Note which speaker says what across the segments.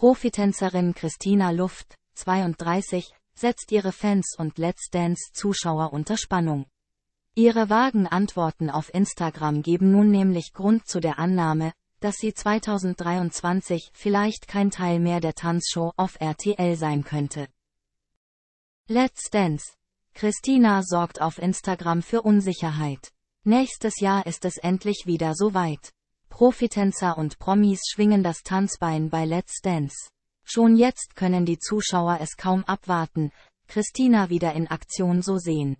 Speaker 1: Profitänzerin Christina Luft, 32, setzt ihre Fans und Let's Dance-Zuschauer unter Spannung. Ihre vagen Antworten auf Instagram geben nun nämlich Grund zu der Annahme, dass sie 2023 vielleicht kein Teil mehr der Tanzshow auf RTL sein könnte. Let's Dance. Christina sorgt auf Instagram für Unsicherheit. Nächstes Jahr ist es endlich wieder soweit. Profitänzer und Promis schwingen das Tanzbein bei Let's Dance. Schon jetzt können die Zuschauer es kaum abwarten, Christina wieder in Aktion so sehen.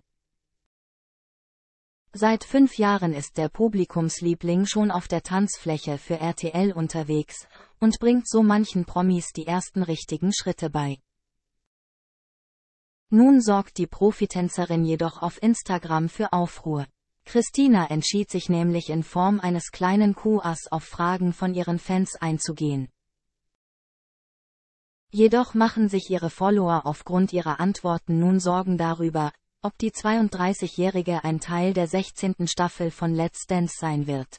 Speaker 1: Seit fünf Jahren ist der Publikumsliebling schon auf der Tanzfläche für RTL unterwegs und bringt so manchen Promis die ersten richtigen Schritte bei. Nun sorgt die Profitänzerin jedoch auf Instagram für Aufruhr. Christina entschied sich nämlich in Form eines kleinen QAs auf Fragen von ihren Fans einzugehen. Jedoch machen sich ihre Follower aufgrund ihrer Antworten nun Sorgen darüber, ob die 32-Jährige ein Teil der 16. Staffel von Let's Dance sein wird.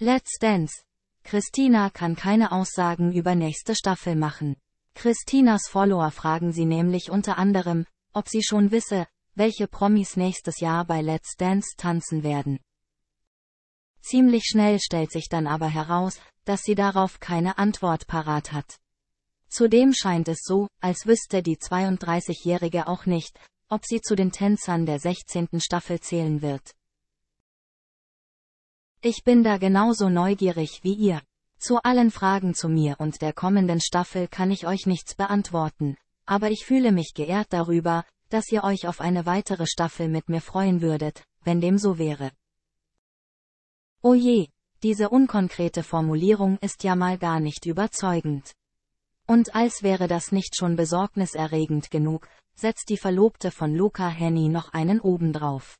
Speaker 1: Let's Dance. Christina kann keine Aussagen über nächste Staffel machen. Christinas Follower fragen sie nämlich unter anderem, ob sie schon wisse, welche Promis nächstes Jahr bei Let's Dance tanzen werden. Ziemlich schnell stellt sich dann aber heraus, dass sie darauf keine Antwort parat hat. Zudem scheint es so, als wüsste die 32-Jährige auch nicht, ob sie zu den Tänzern der 16. Staffel zählen wird. Ich bin da genauso neugierig wie ihr. Zu allen Fragen zu mir und der kommenden Staffel kann ich euch nichts beantworten, aber ich fühle mich geehrt darüber, dass ihr euch auf eine weitere Staffel mit mir freuen würdet, wenn dem so wäre. Oh je, diese unkonkrete Formulierung ist ja mal gar nicht überzeugend. Und als wäre das nicht schon besorgniserregend genug, setzt die Verlobte von Luca Henny noch einen obendrauf.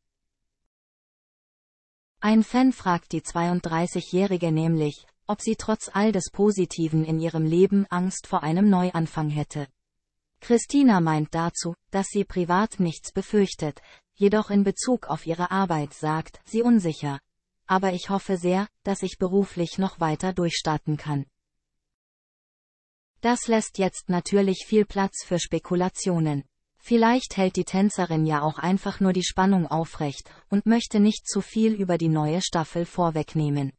Speaker 1: Ein Fan fragt die 32-Jährige nämlich, ob sie trotz all des Positiven in ihrem Leben Angst vor einem Neuanfang hätte. Christina meint dazu, dass sie privat nichts befürchtet, jedoch in Bezug auf ihre Arbeit sagt sie unsicher. Aber ich hoffe sehr, dass ich beruflich noch weiter durchstarten kann. Das lässt jetzt natürlich viel Platz für Spekulationen. Vielleicht hält die Tänzerin ja auch einfach nur die Spannung aufrecht und möchte nicht zu viel über die neue Staffel vorwegnehmen.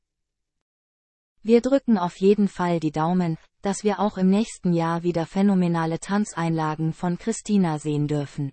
Speaker 1: Wir drücken auf jeden Fall die Daumen, dass wir auch im nächsten Jahr wieder phänomenale Tanzeinlagen von Christina sehen dürfen.